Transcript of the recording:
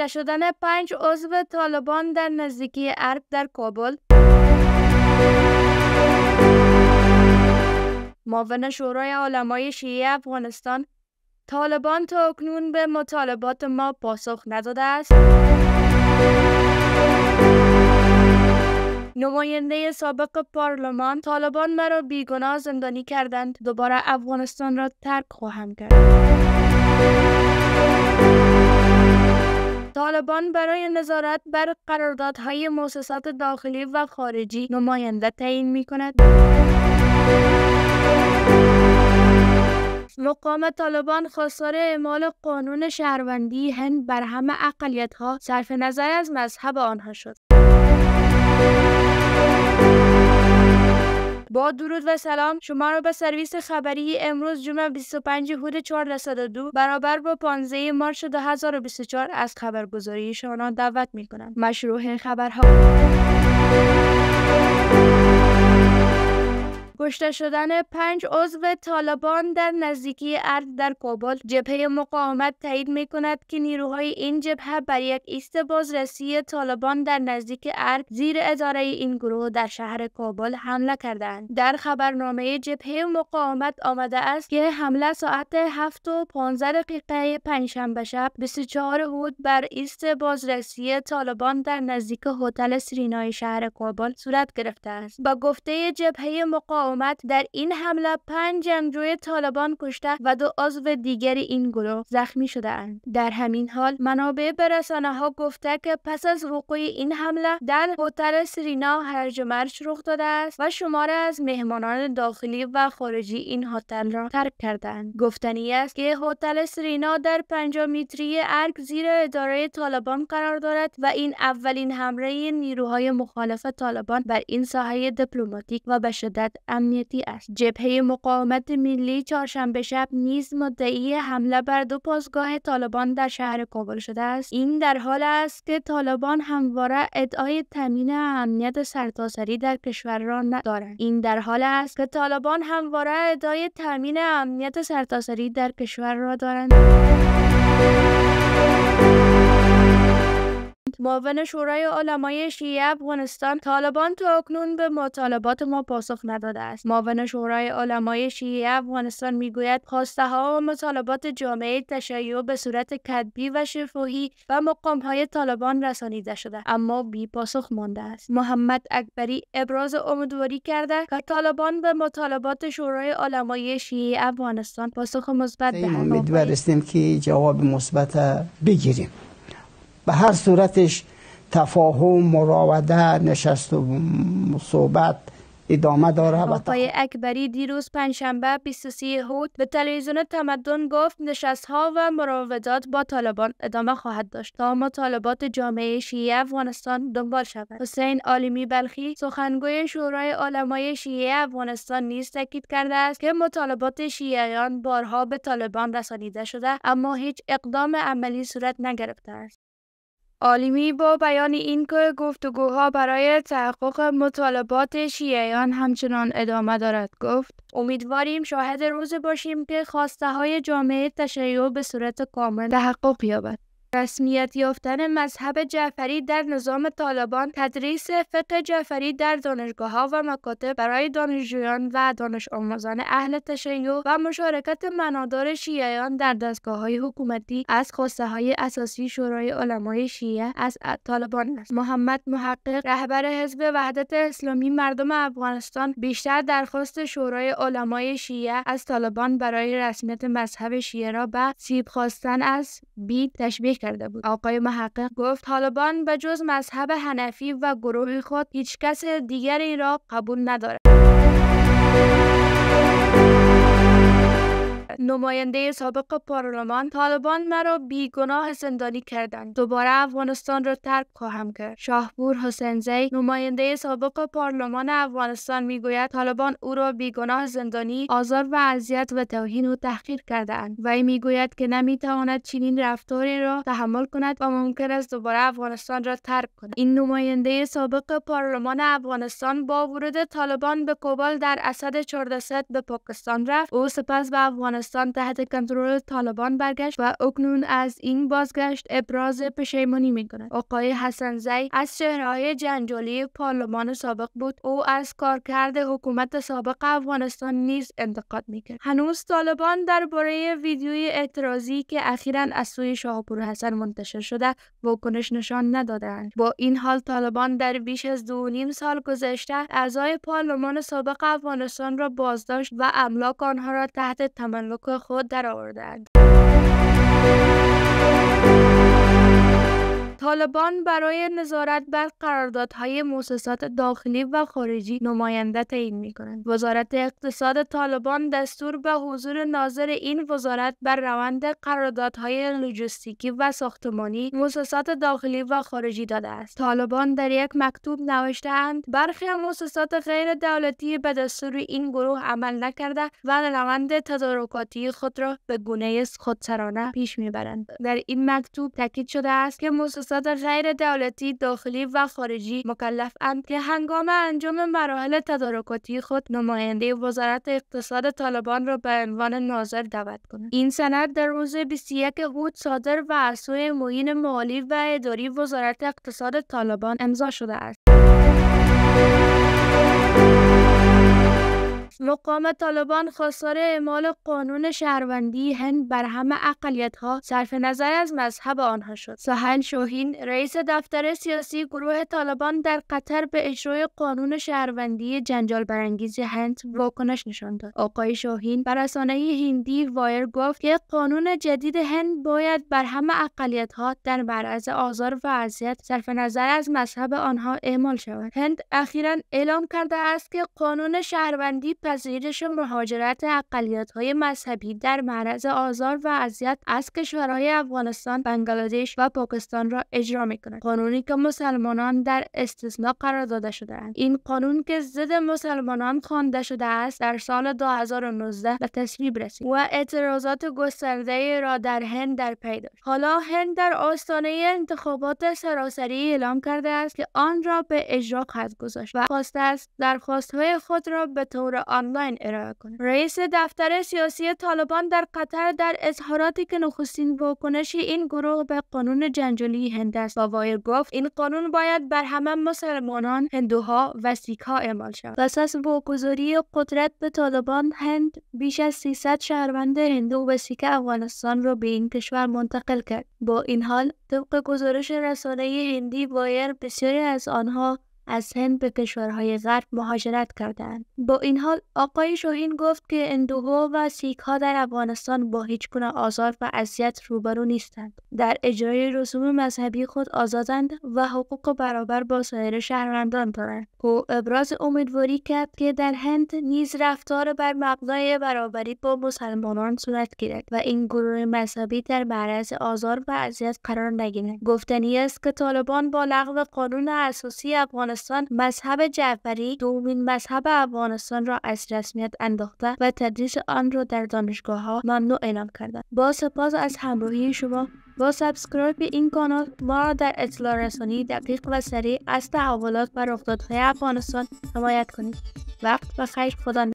کشته شدن پنج عضو طالبان در نزدیکی ارب در کابل معاون شورای علمای شیعه افغانستان طالبان تا اکنون به مطالبات ما پاسخ نداده است نماینده سابق پارلمان طالبان مرا بیگناه زندانی کردند دوباره افغانستان را ترک خواهم کرد طالبان برای نظارت بر قراردادهای موسسات داخلی و خارجی نماینده تعیین می کند. مقام طالبان خواستار اعمال قانون شهروندی هند بر همه اقلیتها صرف نظر از مذهب آنها شد. با درود و سلام شما را به سرویس خبری امروز جمعه 25 هود 1402 برابر با 15 مارچ 2024 از خبرگزاری شما دعوت می کنم مشروع خبرها کشته شدن پنج عضو طالبان در نزدیکی ارد در کابل جبهه مقاومت تایید می کند که نیروهای این جبهه بر یک ایست بازرسی طالبان در نزدیک ارد زیر اداره این گروه در شهر کابل حمله کردند در خبرنامه جبهه مقاومت آمده است که حمله ساعت 7 و 15 دقیقه پنجشنبه شب 24 هود بر ایست بازرسی طالبان در نزدیک هتل سرینای شهر کابل صورت گرفته است با گفته جبهه مقاومت در این حمله پنج جنگجوی طالبان کشته و دو عضو دیگر این گروه زخمی شدهاند در همین حال منابع به رسانه ها گفته که پس از وقوع این حمله در هتل سرینا هرج و رخ داده است و شماره از مهمانان داخلی و خارجی این هتل را ترک کردند گفتنی است که هتل سرینا در پنجاه متری ارگ زیر اداره طالبان قرار دارد و این اولین حمله نیروهای مخالف طالبان بر این ساحه دیپلماتیک و به شدت امنیتی است جبهه مقاومت ملی چهارشنبه شب نیز مدعی حمله بر دو پاسگاه طالبان در شهر کابل شده است این در حال است که طالبان همواره ادعای تامین امنیت سرتاسری در کشور را ندارند این در حال است که طالبان همواره ادعای تامین امنیت سرتاسری در کشور را دارند معاون شورای علمای شیعه افغانستان طالبان تا اکنون به مطالبات ما پاسخ نداده است معاون شورای علمای شیعه افغانستان میگوید خواسته ها و مطالبات جامعه تشیع به صورت کتبی و شفاهی و مقام های طالبان رسانیده شده اما بی پاسخ مانده است محمد اکبری ابراز امیدواری کرده که طالبان به مطالبات شورای علمای شیعه افغانستان پاسخ مثبت دهند امیدوار که جواب مثبت بگیریم به هر صورتش تفاهم مراوده نشست و صحبت ادامه داره آقای اکبری دیروز پنجشنبه 23 هوت به تلویزیون تمدن گفت نشست ها و مراودات با طالبان ادامه خواهد داشت تا مطالبات جامعه شیعه افغانستان دنبال شود حسین عالمی بلخی سخنگوی شورای علمای شیعه افغانستان نیز تاکید کرده است که مطالبات شیعیان بارها به طالبان رسانیده شده اما هیچ اقدام عملی صورت نگرفته است عالمی با بیان این که گفتگوها برای تحقق مطالبات شیعیان همچنان ادامه دارد گفت امیدواریم شاهد روز باشیم که خواسته های جامعه تشیع به صورت کامل تحقق یابد رسمیت یافتن مذهب جعفری در نظام طالبان تدریس فقه جعفری در دانشگاه ها و مکاتب برای دانشجویان و دانش آموزان اهل تشیع و مشارکت منادار شیعیان در دستگاه های حکومتی از خواسته های اساسی شورای علمای شیعه از طالبان است محمد محقق رهبر حزب وحدت اسلامی مردم افغانستان بیشتر درخواست شورای علمای شیعه از طالبان برای رسمیت مذهب شیعه را به سیب خواستن از بید تشبیه کرده بود آقای محقق گفت طالبان به جز مذهب هنفی و گروه خود هیچ کس دیگری را قبول ندارد نماینده سابق پارلمان طالبان مرا بیگناه زندانی کردند دوباره افغانستان را ترک خواهم کرد شاهپور زی نماینده سابق پارلمان افغانستان میگوید طالبان او را بیگناه زندانی آزار و اذیت و توهین و تحقیر کردهاند وی میگوید که نمیتواند چنین رفتاری را تحمل کند و ممکن است دوباره افغانستان را ترک کند این نماینده سابق پارلمان افغانستان با ورود طالبان به کابل در اسد 1400 به پاکستان رفت او سپس به افغانستان افغانستان تحت کنترل طالبان برگشت و اکنون از این بازگشت ابراز پشیمانی می کند آقای حسن زی از چهرههای جنجالی پارلمان سابق بود او از کارکرد حکومت سابق افغانستان نیز انتقاد میکرد هنوز طالبان درباره ویدیوی اعتراضی که اخیرا از سوی شاهپور حسن منتشر شده واکنش نشان ندادند با این حال طالبان در بیش از دو نیم سال گذشته اعضای پارلمان سابق افغانستان را بازداشت و املاک آنها را تحت تملک Eu procurou dar ordem. طالبان برای نظارت بر قراردادهای موسسات داخلی و خارجی نماینده تعیین میکنند وزارت اقتصاد طالبان دستور به حضور ناظر این وزارت بر روند قراردادهای لوجستیکی و ساختمانی موسسات داخلی و خارجی داده است طالبان در یک مکتوب نوشتهاند برخی موسسات غیر دولتی به دستور این گروه عمل نکرده و روند تدارکاتی خود را به گونه خودسرانه پیش میبرند در این مکتوب تاکید شده است که مؤسسات غیر دولتی داخلی و خارجی مکلف اند که هنگام انجام مراحل تدارکاتی خود نماینده وزارت اقتصاد طالبان را به عنوان ناظر دعوت کنند این سند در روز 21 اوت صادر و از سوی معین مالی و اداری وزارت اقتصاد طالبان امضا شده است مقام طالبان خواستار اعمال قانون شهروندی هند بر همه اقلیتها صرف نظر از مذهب آنها شد. سهن شوهین رئیس دفتر سیاسی گروه طالبان در قطر به اجرای قانون شهروندی جنجال برانگیز هند واکنش نشان داد. آقای شوهین بر رسانه هندی وایر گفت که قانون جدید هند باید بر همه ها در معرض آزار و اذیت صرف نظر از مذهب آنها اعمال شود. هند اخیرا اعلام کرده است که قانون شهروندی پذیرش مهاجرت های مذهبی در معرض آزار و اذیت از کشورهای افغانستان، بنگلادش و پاکستان را اجرا میکند. قانونی که مسلمانان در استثنا قرار داده شده اند. این قانون که ضد مسلمانان خوانده شده است، در سال 2019 به تصویب رسید و اعتراضات گسترده را در هند در پی داشت. حالا هند در آستانه انتخابات سراسری اعلام کرده است که آن را به اجرا خواهد گذاشت و خواسته است های خود را به طور آنلاین رئیس دفتر سیاسی طالبان در قطر در اظهاراتی که نخستین واکنش این گروه به قانون جنجالی هند است با وایر گفت این قانون باید بر همه مسلمانان هندوها و سیکها اعمال شود پس از واگذاری قدرت به طالبان هند بیش از 300 شهروند هندو و سیک افغانستان را به این کشور منتقل کرد با این حال طبق گزارش رسانه هندی وایر بسیاری از آنها از هند به کشورهای غرب مهاجرت کردند. با این حال آقای شوهین گفت که اندوها و سیکها در افغانستان با هیچ گونه آزار و اذیت روبرو نیستند. در اجرای رسوم مذهبی خود آزادند و حقوق برابر با سایر شهروندان دارند. او ابراز امیدواری کرد که در هند نیز رفتار بر مبنای برابری با مسلمانان صورت گیرد و این گروه مذهبی در معرض آزار و اذیت قرار نگیرد. گفتنی است که طالبان با لغو قانون اساسی افغانستان مذهب جعفری دومین مذهب افغانستان را از رسمیت انداخته و تدریس آن را در دانشگاه ها ممنوع اعلام کردند با سپاس از همراهی شما با سابسکرایب این کانال ما را در اطلاع رسانی دقیق و سریع از تحولات و رخدادهای افغانستان حمایت کنید وقت و خیر خدا